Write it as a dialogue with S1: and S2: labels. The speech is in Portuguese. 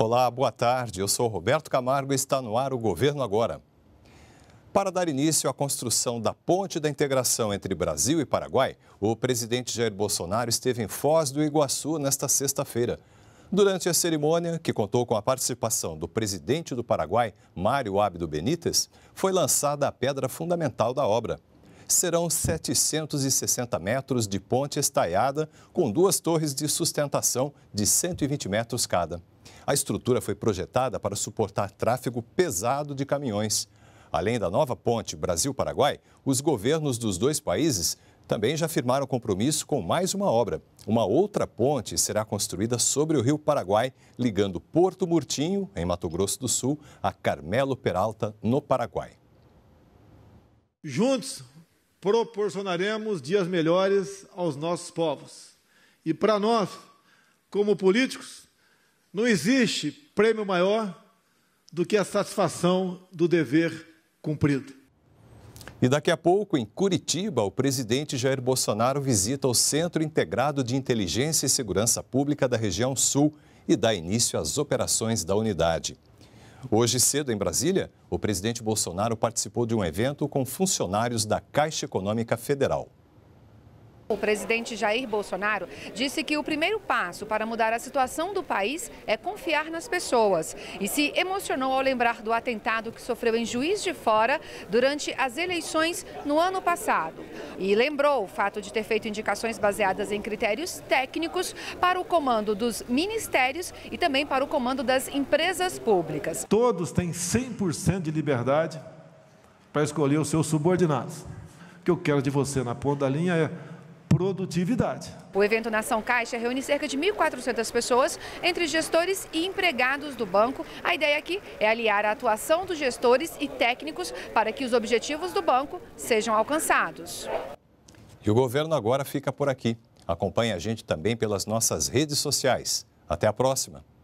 S1: Olá, boa tarde. Eu sou Roberto Camargo e está no ar o Governo Agora. Para dar início à construção da ponte da integração entre Brasil e Paraguai, o presidente Jair Bolsonaro esteve em Foz do Iguaçu nesta sexta-feira. Durante a cerimônia, que contou com a participação do presidente do Paraguai, Mário Ábido Benítez, foi lançada a pedra fundamental da obra serão 760 metros de ponte estaiada com duas torres de sustentação de 120 metros cada. A estrutura foi projetada para suportar tráfego pesado de caminhões. Além da nova ponte Brasil-Paraguai, os governos dos dois países também já firmaram compromisso com mais uma obra. Uma outra ponte será construída sobre o rio Paraguai, ligando Porto Murtinho, em Mato Grosso do Sul, a Carmelo Peralta, no Paraguai.
S2: Juntos, proporcionaremos dias melhores aos nossos povos. E para nós, como políticos, não existe prêmio maior do que a satisfação do dever cumprido.
S1: E daqui a pouco, em Curitiba, o presidente Jair Bolsonaro visita o Centro Integrado de Inteligência e Segurança Pública da região Sul e dá início às operações da unidade. Hoje cedo, em Brasília, o presidente Bolsonaro participou de um evento com funcionários da Caixa Econômica Federal.
S3: O presidente Jair Bolsonaro disse que o primeiro passo para mudar a situação do país é confiar nas pessoas e se emocionou ao lembrar do atentado que sofreu em Juiz de Fora durante as eleições no ano passado. E lembrou o fato de ter feito indicações baseadas em critérios técnicos para o comando dos ministérios e também para o comando das empresas públicas.
S2: Todos têm 100% de liberdade para escolher os seus subordinados. O que eu quero de você na ponta da linha é produtividade.
S3: O evento Nação Caixa reúne cerca de 1.400 pessoas, entre gestores e empregados do banco. A ideia aqui é aliar a atuação dos gestores e técnicos para que os objetivos do banco sejam alcançados.
S1: E o governo agora fica por aqui. Acompanhe a gente também pelas nossas redes sociais. Até a próxima!